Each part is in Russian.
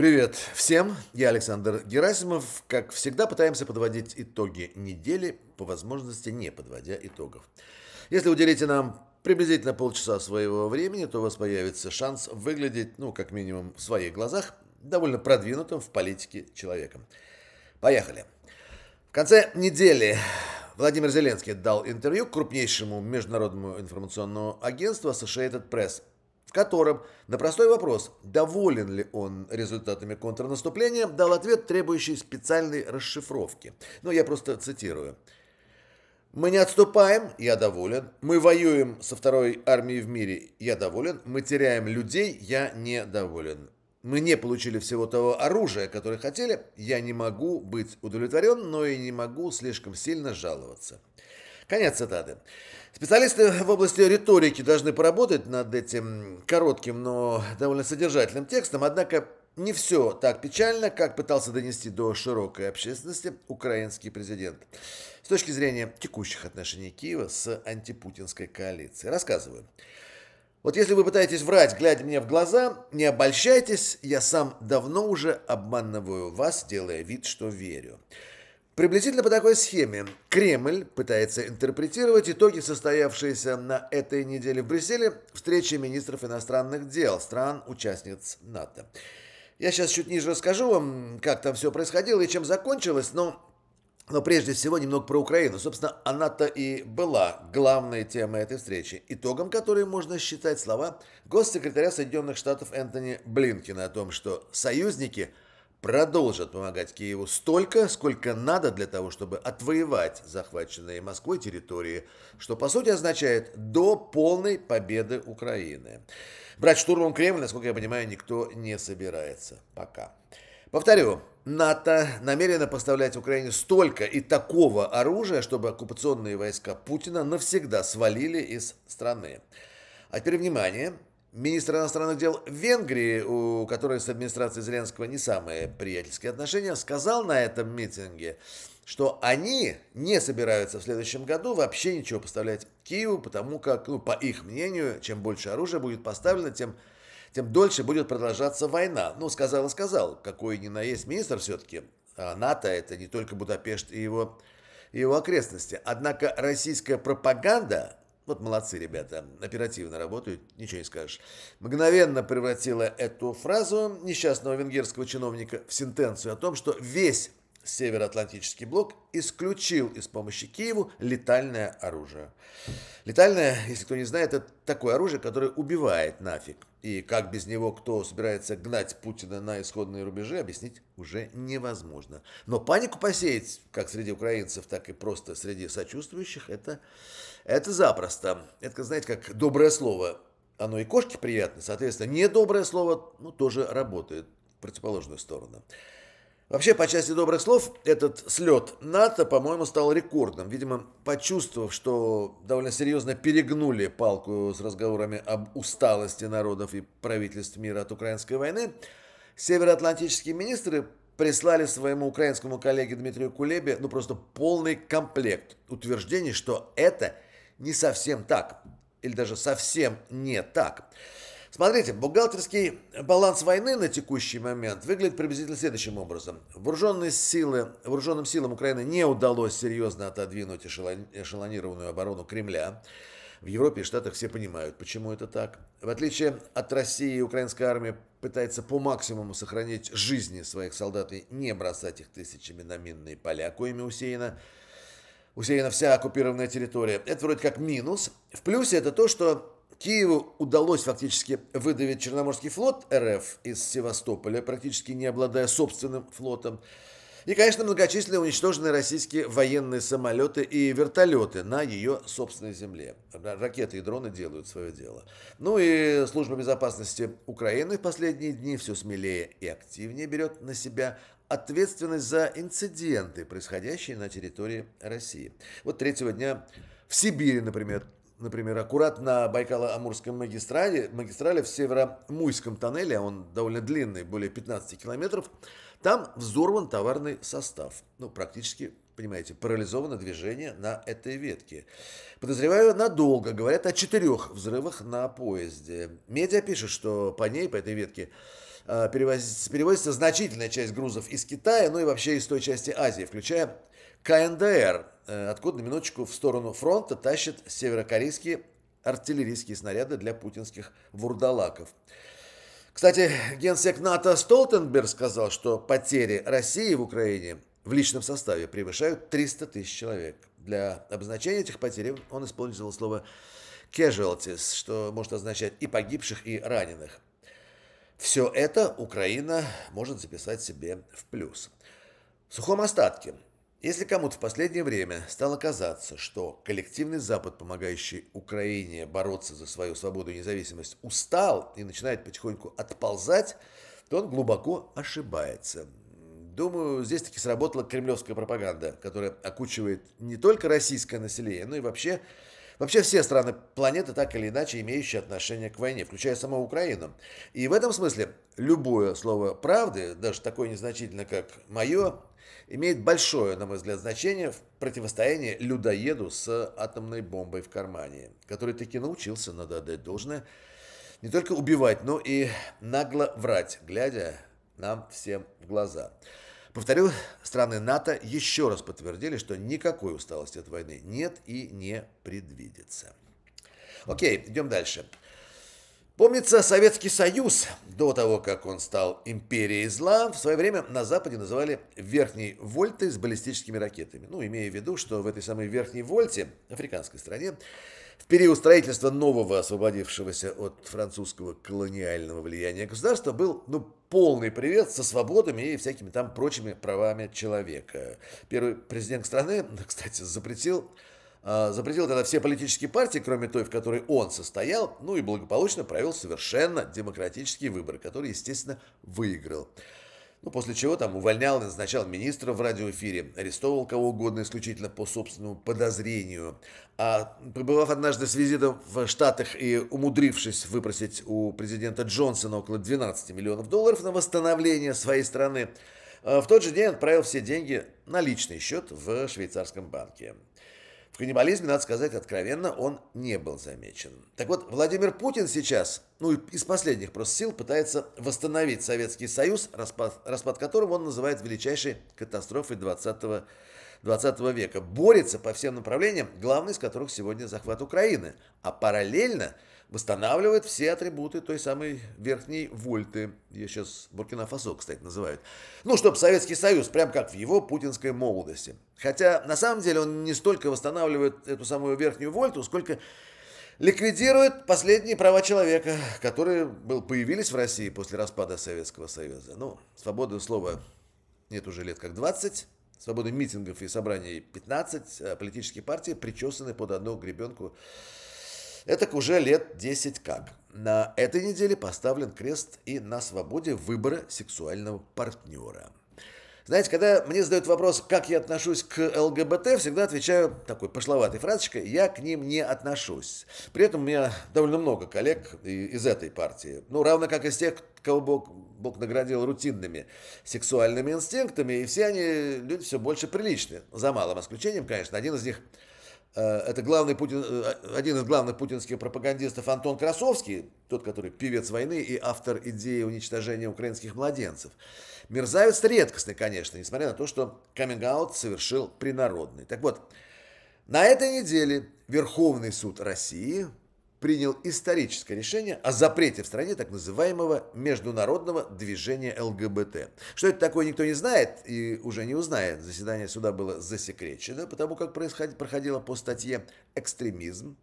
Привет всем, я Александр Герасимов. Как всегда, пытаемся подводить итоги недели, по возможности не подводя итогов. Если уделите нам приблизительно полчаса своего времени, то у вас появится шанс выглядеть, ну, как минимум, в своих глазах, довольно продвинутым в политике человеком. Поехали. В конце недели Владимир Зеленский дал интервью крупнейшему международному информационному агентству Associated Press в котором на простой вопрос, доволен ли он результатами контрнаступления, дал ответ, требующий специальной расшифровки. Но я просто цитирую. Мы не отступаем, я доволен. Мы воюем со второй армией в мире, я доволен. Мы теряем людей, я недоволен. Мы не получили всего того оружия, которое хотели. Я не могу быть удовлетворен, но и не могу слишком сильно жаловаться. Конец цитаты. Специалисты в области риторики должны поработать над этим коротким, но довольно содержательным текстом, однако не все так печально, как пытался донести до широкой общественности украинский президент с точки зрения текущих отношений Киева с антипутинской коалицией. Рассказываю. Вот если вы пытаетесь врать, глядя мне в глаза, не обольщайтесь, я сам давно уже обманываю вас, делая вид, что верю. Приблизительно по такой схеме Кремль пытается интерпретировать итоги, состоявшиеся на этой неделе в Брюсселе встречи министров иностранных дел стран-участниц НАТО. Я сейчас чуть ниже расскажу вам, как там все происходило и чем закончилось, но, но прежде всего немного про Украину. Собственно, она-то и была главной темой этой встречи, итогом которой можно считать слова госсекретаря Соединенных Штатов Энтони Блинкина о том, что союзники – продолжат помогать Киеву столько, сколько надо для того, чтобы отвоевать захваченные Москвой территории, что по сути означает до полной победы Украины. Брать штурмом Кремль, насколько я понимаю, никто не собирается пока. Повторю, НАТО намерено поставлять Украине столько и такого оружия, чтобы оккупационные войска Путина навсегда свалили из страны. А теперь внимание, Министр иностранных дел Венгрии, у которой с администрацией Зеленского не самые приятельские отношения, сказал на этом митинге, что они не собираются в следующем году вообще ничего поставлять Киеву, потому как, ну, по их мнению, чем больше оружия будет поставлено, тем, тем дольше будет продолжаться война. Ну, сказал и сказал, какой ни на есть министр все-таки. А НАТО это не только Будапешт и его, и его окрестности. Однако российская пропаганда вот молодцы ребята, оперативно работают, ничего не скажешь. Мгновенно превратила эту фразу несчастного венгерского чиновника в сентенцию о том, что весь Североатлантический блок исключил из помощи Киеву летальное оружие. Летальное, если кто не знает, это такое оружие, которое убивает нафиг. И как без него кто собирается гнать Путина на исходные рубежи, объяснить уже невозможно. Но панику посеять, как среди украинцев, так и просто среди сочувствующих, это, это запросто. Это, знаете, как доброе слово. Оно и кошке приятно, соответственно, недоброе слово ну, тоже работает в противоположную сторону. Вообще, по части добрых слов, этот слет НАТО, по-моему, стал рекордным. Видимо, почувствовав, что довольно серьезно перегнули палку с разговорами об усталости народов и правительств мира от украинской войны, североатлантические министры прислали своему украинскому коллеге Дмитрию Кулебе, ну просто полный комплект утверждений, что это не совсем так, или даже совсем не так. Смотрите, бухгалтерский баланс войны на текущий момент выглядит приблизительно следующим образом. Вооруженные силы, вооруженным силам Украины не удалось серьезно отодвинуть эшелон, эшелонированную оборону Кремля. В Европе и Штатах все понимают, почему это так. В отличие от России, украинская армия пытается по максимуму сохранить жизни своих солдат и не бросать их тысячами на минные поля, коими усеяна усеяна вся оккупированная территория. Это вроде как минус. В плюсе это то, что Киеву удалось фактически выдавить Черноморский флот РФ из Севастополя, практически не обладая собственным флотом. И, конечно, многочисленные уничтоженные российские военные самолеты и вертолеты на ее собственной земле. Ракеты и дроны делают свое дело. Ну и служба безопасности Украины в последние дни все смелее и активнее берет на себя ответственность за инциденты, происходящие на территории России. Вот третьего дня в Сибири, например, например, аккурат на Байкало-Амурском магистрале, магистрале в северо Северомуйском тоннеле, а он довольно длинный, более 15 километров, там взорван товарный состав. Ну, практически, понимаете, парализовано движение на этой ветке. Подозреваю, надолго. Говорят о четырех взрывах на поезде. Медиа пишет, что по ней, по этой ветке, э, перевозится, перевозится значительная часть грузов из Китая, ну и вообще из той части Азии, включая КНДР, Э, откуда на минуточку в сторону фронта тащат северокорейские артиллерийские снаряды для путинских вурдалаков. Кстати, генсек НАТО Столтенберг сказал, что потери России в Украине в личном составе превышают 300 тысяч человек. Для обозначения этих потерь он использовал слово casualties, что может означать и погибших, и раненых. Все это Украина может записать себе в плюс. В сухом остатке – если кому-то в последнее время стало казаться, что коллективный Запад, помогающий Украине бороться за свою свободу и независимость, устал и начинает потихоньку отползать, то он глубоко ошибается. Думаю, здесь таки сработала кремлевская пропаганда, которая окучивает не только российское население, но и вообще, вообще все страны планеты, так или иначе имеющие отношение к войне, включая саму Украину. И в этом смысле любое слово правды, даже такое незначительное, как «мое», имеет большое, на мой взгляд, значение в противостоянии людоеду с атомной бомбой в кармане, который таки научился, надо отдать должное, не только убивать, но и нагло врать, глядя нам всем в глаза. Повторю, страны НАТО еще раз подтвердили, что никакой усталости от войны нет и не предвидится. Окей, идем дальше. Помнится, Советский Союз, до того, как он стал империей зла, в свое время на Западе называли верхней вольтой с баллистическими ракетами. Ну, имея в виду, что в этой самой верхней вольте, африканской стране, в период строительства нового, освободившегося от французского колониального влияния государства, был ну, полный привет со свободами и всякими там прочими правами человека. Первый президент страны, кстати, запретил а, запретил тогда все политические партии, кроме той, в которой он состоял, ну и благополучно провел совершенно демократические выборы, которые, естественно, выиграл. Ну, после чего там увольнял, назначал министра в радиоэфире, арестовывал кого угодно исключительно по собственному подозрению. А побывав однажды с визитом в Штатах и умудрившись выпросить у президента Джонсона около 12 миллионов долларов на восстановление своей страны, а, в тот же день отправил все деньги на личный счет в швейцарском банке каннибализме, надо сказать откровенно, он не был замечен. Так вот, Владимир Путин сейчас, ну, из последних просто сил, пытается восстановить Советский Союз, распад, распад которого он называет величайшей катастрофой 20, 20 века. Борется по всем направлениям, главный из которых сегодня захват Украины. А параллельно – восстанавливает все атрибуты той самой верхней вольты. Ее сейчас Буркина-Фасо, кстати, называют. Ну, чтобы Советский Союз, прям как в его путинской молодости. Хотя, на самом деле, он не столько восстанавливает эту самую верхнюю вольту, сколько ликвидирует последние права человека, которые был, появились в России после распада Советского Союза. Ну, свободы слова нет уже лет как 20, свободы митингов и собраний 15, а политические партии причесаны под одну гребенку это уже лет 10 как. На этой неделе поставлен крест и на свободе выбора сексуального партнера. Знаете, когда мне задают вопрос, как я отношусь к ЛГБТ, всегда отвечаю такой пошловатой фразочкой, я к ним не отношусь. При этом у меня довольно много коллег из этой партии, ну, равно как из тех, кого Бог, Бог наградил рутинными сексуальными инстинктами, и все они люди все больше приличные, за малым исключением, конечно. Один из них Э, это главный Путин, э, один из главных путинских пропагандистов Антон Красовский, тот, который певец войны и автор идеи уничтожения украинских младенцев. Мерзавец редкостный, конечно, несмотря на то, что каминг совершил принародный. Так вот, на этой неделе Верховный суд России принял историческое решение о запрете в стране так называемого международного движения ЛГБТ. Что это такое, никто не знает и уже не узнает. Заседание суда было засекречено, потому как проходило по статье «экстремизм».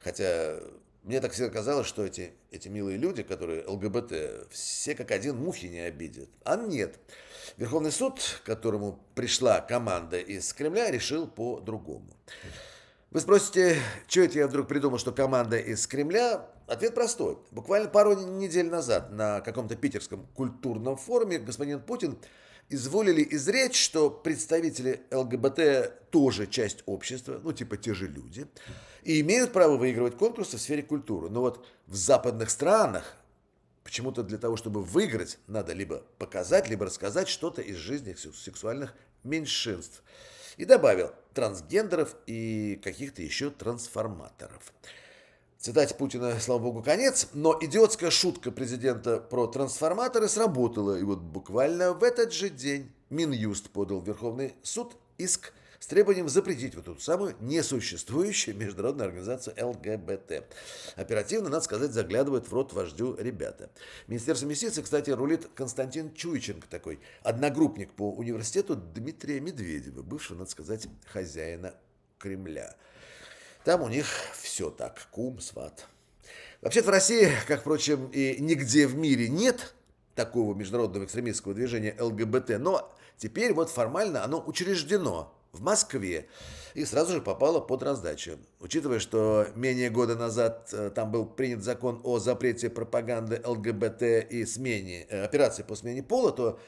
Хотя мне так всегда казалось, что эти, эти милые люди, которые ЛГБТ, все как один мухи не обидят. А нет. Верховный суд, к которому пришла команда из Кремля, решил по-другому. Вы спросите, что это я вдруг придумал, что команда из Кремля? Ответ простой. Буквально пару недель назад на каком-то питерском культурном форуме господин Путин изволили изречь, что представители ЛГБТ тоже часть общества, ну типа те же люди, и имеют право выигрывать конкурсы в сфере культуры. Но вот в западных странах почему-то для того, чтобы выиграть, надо либо показать, либо рассказать что-то из жизни сексуальных меньшинств и добавил трансгендеров и каких-то еще трансформаторов. Цитате Путина, слава богу, конец, но идиотская шутка президента про трансформаторы сработала, и вот буквально в этот же день Минюст подал в Верховный суд иск с требованием запретить вот эту самую несуществующую международную организацию ЛГБТ. Оперативно, надо сказать, заглядывает в рот вождю ребята. Министерство юстиции, кстати, рулит Константин Чуйченко, такой одногруппник по университету Дмитрия Медведева, бывшего, надо сказать, хозяина Кремля. Там у них все так, кум, сват. Вообще-то в России, как, впрочем, и нигде в мире нет такого международного экстремистского движения ЛГБТ, но теперь вот формально оно учреждено в Москве и сразу же попала под раздачу. Учитывая, что менее года назад э, там был принят закон о запрете пропаганды ЛГБТ и смене, э, операции по смене пола, то,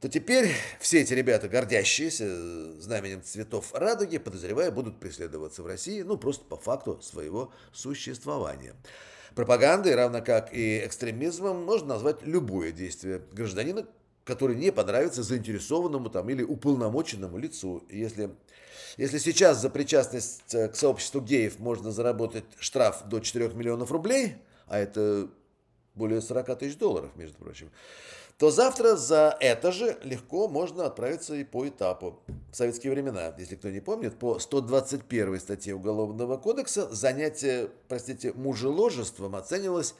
то теперь все эти ребята, гордящиеся э, знаменем цветов радуги, подозревая, будут преследоваться в России, ну просто по факту своего существования. Пропагандой, равно как и экстремизмом, можно назвать любое действие гражданина, который не понравится заинтересованному там или уполномоченному лицу. Если, если сейчас за причастность э, к сообществу геев можно заработать штраф до 4 миллионов рублей, а это более 40 тысяч долларов, между прочим, то завтра за это же легко можно отправиться и по этапу. В советские времена, если кто не помнит, по 121 статье Уголовного кодекса занятие, простите, мужеложеством оценивалось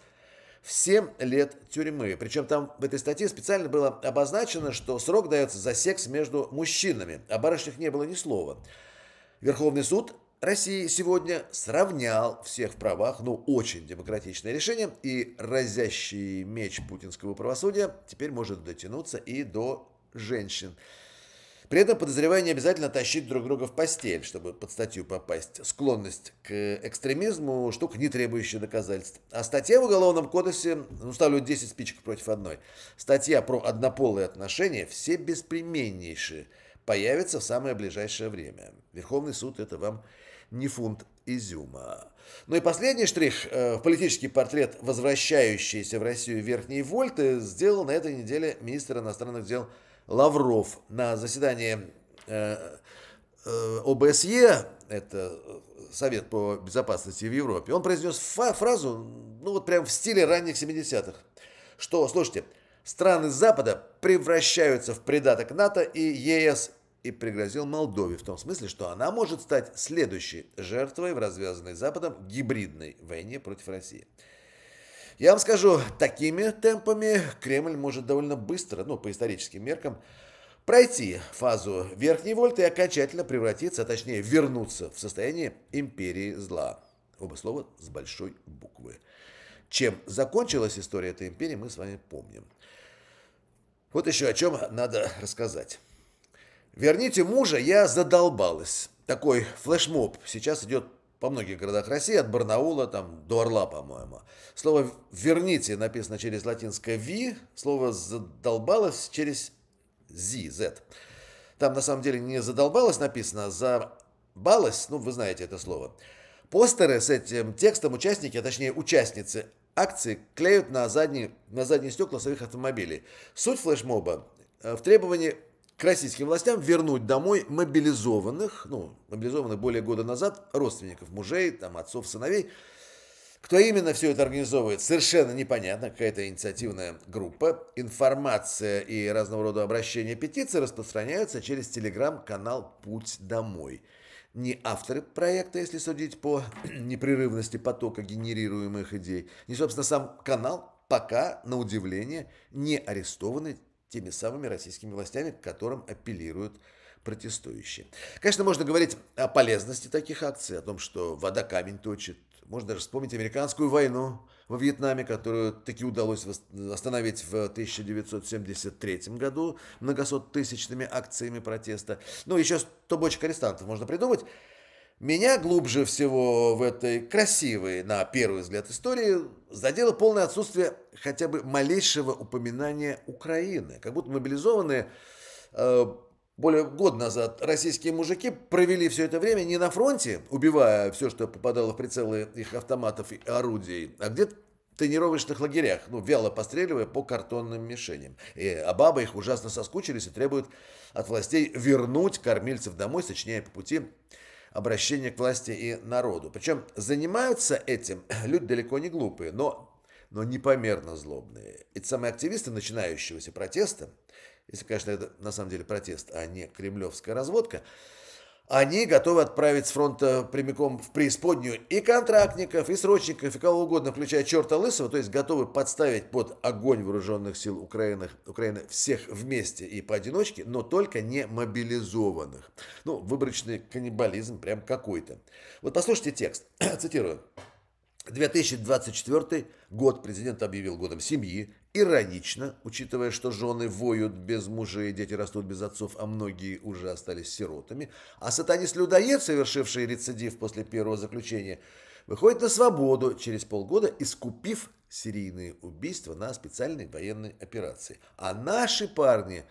в 7 лет тюрьмы. Причем там в этой статье специально было обозначено, что срок дается за секс между мужчинами. О барышнях не было ни слова. Верховный суд России сегодня сравнял всех в правах, ну очень демократичное решение, и разящий меч путинского правосудия теперь может дотянуться и до женщин. При этом подозревая не обязательно тащить друг друга в постель, чтобы под статью попасть. Склонность к экстремизму – штука, не требующая доказательств. А статья в Уголовном кодексе, ну, ставлю 10 спичек против одной, статья про однополые отношения все беспременнейшие, появится в самое ближайшее время. Верховный суд – это вам не фунт изюма. Ну и последний штрих э, в политический портрет возвращающийся в Россию верхние вольты сделал на этой неделе министр иностранных дел Лавров на заседании э, э, ОБСЕ, это э, Совет по безопасности в Европе, он произнес фразу, ну вот прям в стиле ранних 70-х, что, слушайте, страны Запада превращаются в придаток НАТО и ЕС и пригрозил Молдове в том смысле, что она может стать следующей жертвой в развязанной Западом гибридной войне против России. Я вам скажу, такими темпами Кремль может довольно быстро, ну, по историческим меркам, пройти фазу верхней вольты и окончательно превратиться, а точнее вернуться в состояние империи зла. Оба слова с большой буквы. Чем закончилась история этой империи, мы с вами помним. Вот еще о чем надо рассказать. «Верните мужа, я задолбалась». Такой флешмоб сейчас идет во многих городах России, от Барнаула там, до Орла, по-моему. Слово «верните» написано через латинское «ви», слово «задолбалось» через «зи», «z». Там на самом деле не «задолбалось» написано, а «забалось», ну вы знаете это слово. Постеры с этим текстом участники, а точнее участницы акции клеют на задние, на задние стекла своих автомобилей. Суть флешмоба э, в требовании к российским властям вернуть домой мобилизованных, ну, мобилизованных более года назад, родственников мужей, там, отцов, сыновей. Кто именно все это организовывает, совершенно непонятно, какая-то инициативная группа. Информация и разного рода обращения петиции распространяются через телеграм-канал «Путь домой». Не авторы проекта, если судить по непрерывности потока генерируемых идей, не, собственно, сам канал пока, на удивление, не арестованы теми самыми российскими властями, к которым апеллируют протестующие. Конечно, можно говорить о полезности таких акций, о том, что вода камень точит. Можно даже вспомнить американскую войну во Вьетнаме, которую таки удалось остановить в 1973 году многосоттысячными акциями протеста. Ну, еще 100 бочек арестантов можно придумать. Меня глубже всего в этой красивой, на первый взгляд, истории задело полное отсутствие хотя бы малейшего упоминания Украины. Как будто мобилизованные э, более года назад российские мужики провели все это время не на фронте, убивая все, что попадало в прицелы их автоматов и орудий, а где-то в тренировочных лагерях, ну, вяло постреливая по картонным мишеням. И, а бабы их ужасно соскучились и требуют от властей вернуть кормильцев домой, сочиняя по пути обращение к власти и народу. Причем занимаются этим люди далеко не глупые, но, но непомерно злобные. И самые активисты начинающегося протеста, если, конечно, это на самом деле протест, а не кремлевская разводка, они готовы отправить с фронта прямиком в преисподнюю и контрактников, и срочников, и кого угодно, включая черта лысого, то есть готовы подставить под огонь вооруженных сил Украины, Украины всех вместе и поодиночке, но только не мобилизованных. Ну, выборочный каннибализм прям какой-то. Вот послушайте текст, цитирую. 2024 год президент объявил годом семьи, Иронично, учитывая, что жены воют без мужей, дети растут без отцов, а многие уже остались сиротами, а сатанист-людоед, совершивший рецидив после первого заключения, выходит на свободу через полгода, искупив серийные убийства на специальной военной операции. А наши парни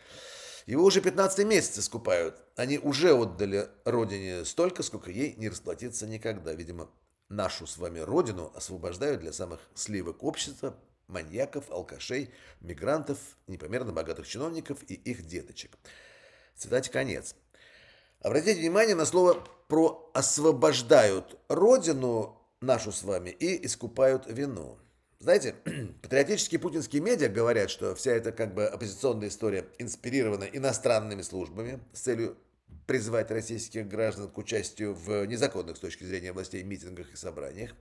его уже 15 месяц искупают. Они уже отдали родине столько, сколько ей не расплатиться никогда. Видимо, нашу с вами родину освобождают для самых сливок общества маньяков, алкашей, мигрантов, непомерно богатых чиновников и их деточек. Цитате конец. Обратите внимание на слово про «освобождают Родину» нашу с вами и искупают вину. Знаете, патриотические путинские медиа говорят, что вся эта как бы оппозиционная история инспирирована иностранными службами с целью призывать российских граждан к участию в незаконных с точки зрения властей митингах и собраниях.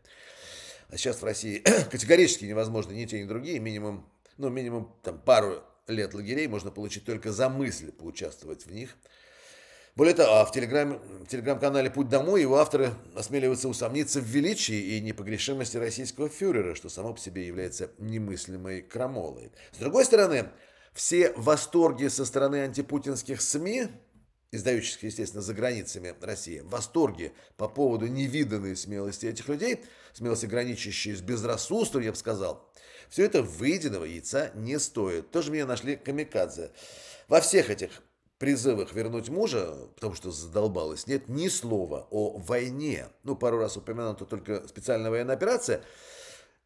А сейчас в России категорически невозможно ни те, ни другие. Минимум, ну, минимум там, пару лет лагерей можно получить только за мысль поучаствовать в них. Более того, а в, телеграм, в телеграм-канале «Путь домой» его авторы осмеливаются усомниться в величии и непогрешимости российского фюрера, что само по себе является немыслимой крамолой. С другой стороны, все восторги со стороны антипутинских СМИ издающихся, естественно, за границами России, в восторге по поводу невиданной смелости этих людей, смелости, граничащей с безрассудством, я бы сказал, все это выеденного яйца не стоит. Тоже меня нашли камикадзе. Во всех этих призывах вернуть мужа, потому что задолбалась, нет ни слова о войне. Ну, пару раз упомянута только специальная военная операция –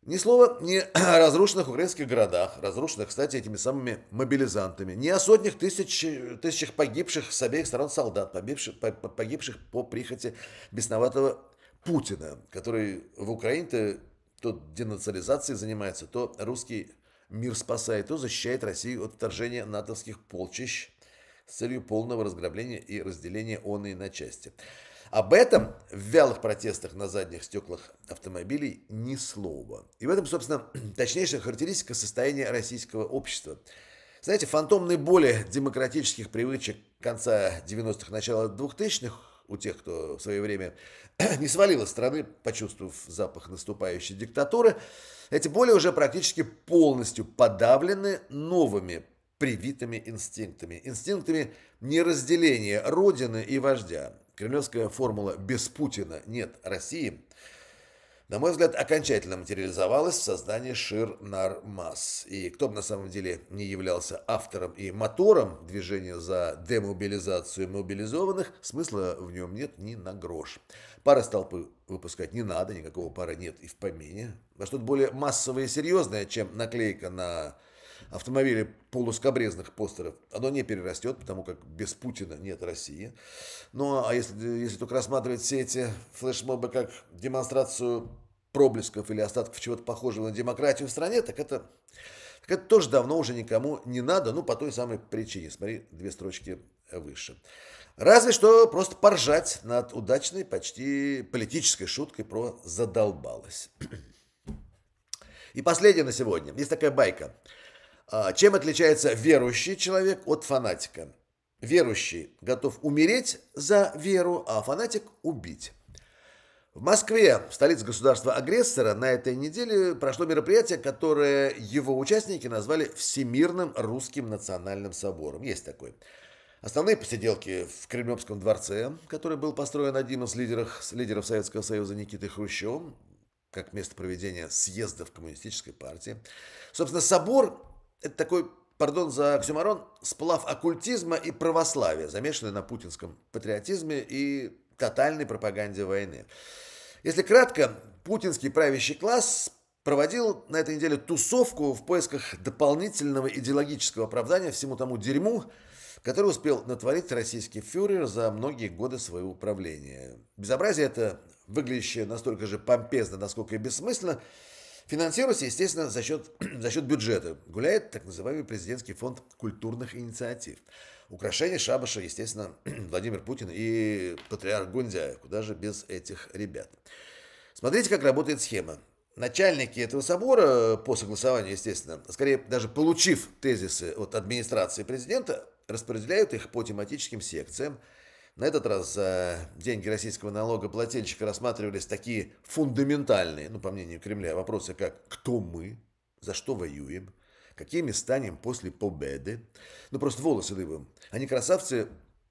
ни слова ни о разрушенных украинских городах, разрушенных, кстати, этими самыми мобилизантами, ни о сотнях тысяч, тысячах погибших с обеих сторон солдат, погибших, погибших по прихоти бесноватого Путина, который в Украине-то то денацализацией занимается, то русский мир спасает, то защищает Россию от вторжения натовских полчищ с целью полного разграбления и разделения он и на части. Об этом в вялых протестах на задних стеклах автомобилей ни слова. И в этом, собственно, точнейшая характеристика состояния российского общества. Знаете, фантомные боли демократических привычек конца 90-х, начала 2000-х у тех, кто в свое время не свалил из страны, почувствовав запах наступающей диктатуры, эти боли уже практически полностью подавлены новыми привитыми инстинктами. Инстинктами неразделения родины и вождя. Кремлевская формула «без Путина нет России» на мой взгляд, окончательно материализовалась в создании шир И кто бы на самом деле не являлся автором и мотором движения за демобилизацию мобилизованных, смысла в нем нет ни на грош. Пары столпы выпускать не надо, никакого пара нет и в помине. А что-то более массовое и серьезное, чем наклейка на автомобилей полускобрезных постеров, оно не перерастет, потому как без Путина нет России. Ну, а если, если только рассматривать все эти флешмобы как демонстрацию проблесков или остатков чего-то похожего на демократию в стране, так это, так это тоже давно уже никому не надо, ну, по той самой причине. Смотри, две строчки выше. Разве что просто поржать над удачной, почти политической шуткой про «задолбалось». И последнее на сегодня. Есть такая байка. А, чем отличается верующий человек от фанатика? Верующий готов умереть за веру, а фанатик – убить. В Москве, столице государства-агрессора, на этой неделе прошло мероприятие, которое его участники назвали Всемирным русским национальным собором. Есть такой. Основные посиделки в Кремлевском дворце, который был построен одним из лидеров, лидеров Советского Союза Никитой Хрущевым, как место проведения съезда в Коммунистической партии. Собственно, собор это такой, пардон за оксюмарон, сплав оккультизма и православия, замешанный на путинском патриотизме и тотальной пропаганде войны. Если кратко, путинский правящий класс проводил на этой неделе тусовку в поисках дополнительного идеологического оправдания всему тому дерьму, который успел натворить российский фюрер за многие годы своего управления. Безобразие это, выглядящее настолько же помпезно, насколько и бессмысленно, Финансируется, естественно, за счет, за счет бюджета. Гуляет так называемый президентский фонд культурных инициатив. Украшение шабаша, естественно, Владимир Путин и патриарх Гундяев. Куда же без этих ребят? Смотрите, как работает схема. Начальники этого собора, э, по согласованию, естественно, скорее даже получив тезисы от администрации президента, распределяют их по тематическим секциям – на этот раз за деньги российского налогоплательщика рассматривались такие фундаментальные, ну, по мнению Кремля, вопросы как «Кто мы?», «За что воюем?», «Какими станем после победы?». Ну, просто волосы дыбом. Они, красавцы,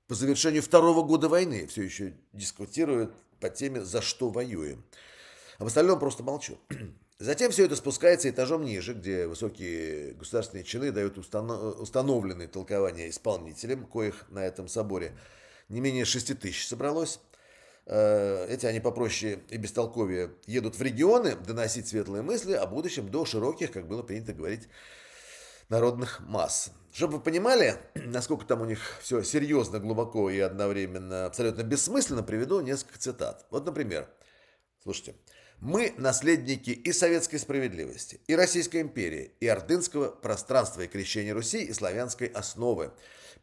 по завершению второго года войны все еще дискутируют по теме «За что воюем?». Об остальном просто молчу. Затем все это спускается этажом ниже, где высокие государственные чины дают установленные толкования исполнителям, коих на этом соборе – не менее 6 тысяч собралось. Э, эти они попроще и бестолковее едут в регионы доносить светлые мысли о будущем до широких, как было принято говорить, народных масс. Чтобы вы понимали, насколько там у них все серьезно, глубоко и одновременно абсолютно бессмысленно, приведу несколько цитат. Вот, например, слушайте. «Мы наследники и советской справедливости, и Российской империи, и ордынского пространства, и крещения Руси, и славянской основы.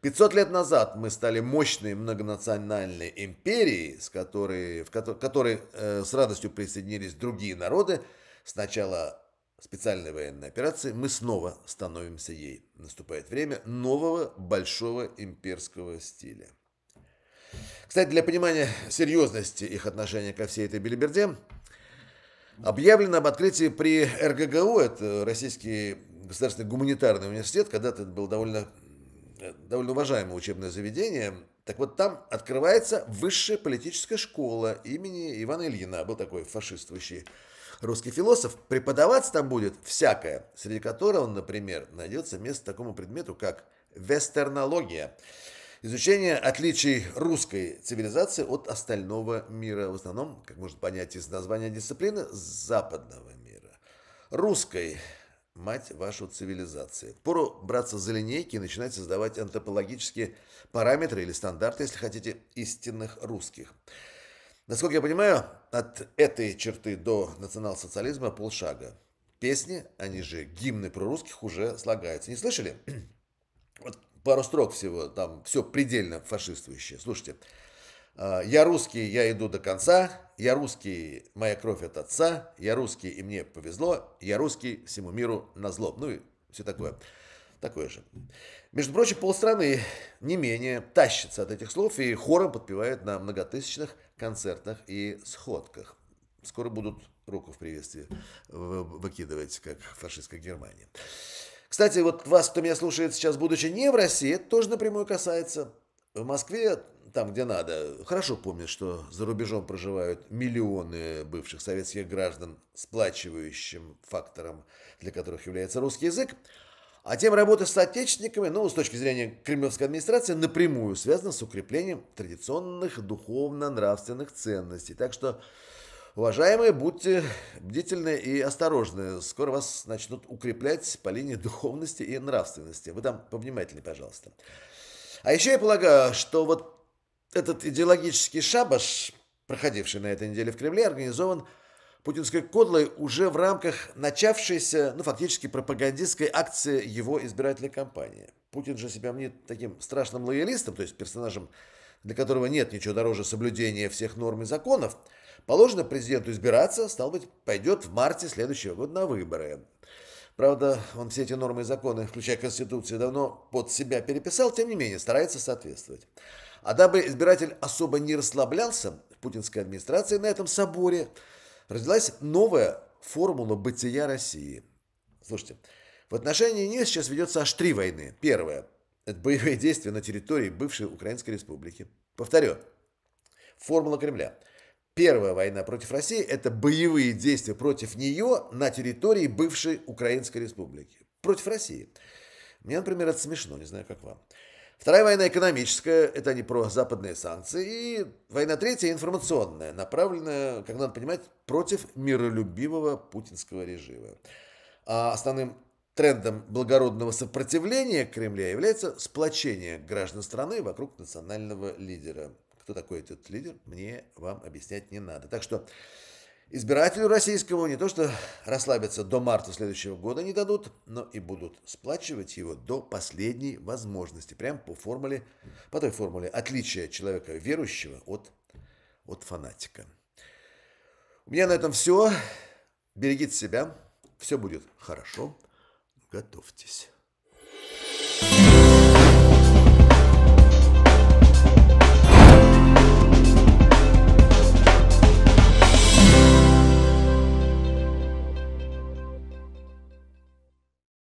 500 лет назад мы стали мощной многонациональной империей, с которой, в которой, которой э, с радостью присоединились другие народы. С начала специальной военной операции мы снова становимся ей. Наступает время нового большого имперского стиля. Кстати, для понимания серьезности их отношения ко всей этой билиберде, объявлено об открытии при РГГУ, это Российский государственный гуманитарный университет, когда-то это был довольно Э, довольно уважаемое учебное заведение. Так вот, там открывается высшая политическая школа имени Ивана Ильина. Был такой фашистующий русский философ. Преподаваться там будет всякое, среди которого, например, найдется место такому предмету, как вестернология. Изучение отличий русской цивилизации от остального мира, в основном, как можно понять из названия дисциплины, западного мира. Русской мать вашу цивилизации. Пору браться за линейки и начинать создавать антропологические параметры или стандарты, если хотите, истинных русских. Насколько я понимаю, от этой черты до национал-социализма полшага. Песни, они же гимны про русских, уже слагаются. Не слышали? Вот пару строк всего, там все предельно фашистующее. Слушайте. А, я русский, я иду до конца. Я русский, моя кровь от отца. Я русский, и мне повезло. Я русский, всему миру на зло. Ну и все такое. Такое же. Между прочим, полстраны не менее тащится от этих слов и хором подпевает на многотысячных концертах и сходках. Скоро будут руку в приветствии выкидывать, как фашистская Германия. Кстати, вот вас, кто меня слушает сейчас, будучи не в России, это тоже напрямую касается. В Москве, там где надо, хорошо помнят, что за рубежом проживают миллионы бывших советских граждан, сплачивающим фактором, для которых является русский язык. А тем работы с соотечественниками, ну, с точки зрения кремлевской администрации, напрямую связана с укреплением традиционных духовно-нравственных ценностей. Так что, уважаемые, будьте бдительны и осторожны. Скоро вас начнут укреплять по линии духовности и нравственности. Вы там повнимательнее, пожалуйста. А еще я полагаю, что вот этот идеологический шабаш, проходивший на этой неделе в Кремле, организован путинской кодлой уже в рамках начавшейся, ну, фактически пропагандистской акции его избирательной кампании. Путин же себя мнит таким страшным лоялистом, то есть персонажем, для которого нет ничего дороже соблюдения всех норм и законов, положено президенту избираться, стал быть, пойдет в марте следующего года на выборы. Правда, он все эти нормы и законы, включая Конституцию, давно под себя переписал, тем не менее, старается соответствовать. А дабы избиратель особо не расслаблялся, путинская администрация администрации на этом соборе родилась новая формула бытия России. Слушайте, в отношении нее сейчас ведется аж три войны. Первая – это боевые действия на территории бывшей Украинской Республики. Повторю, формула Кремля – первая война против России – это боевые действия против нее на территории бывшей Украинской республики. Против России. Мне, например, это смешно, не знаю, как вам. Вторая война экономическая, это они про западные санкции. И война третья информационная, направленная, как надо понимать, против миролюбивого путинского режима. А основным трендом благородного сопротивления Кремля является сплочение граждан страны вокруг национального лидера. Кто такой этот лидер, мне вам объяснять не надо. Так что избирателю российскому не то что расслабиться до марта следующего года не дадут, но и будут сплачивать его до последней возможности. Прям по формуле, по той формуле отличия человека верующего от, от фанатика. У меня на этом все. Берегите себя. Все будет хорошо. Готовьтесь.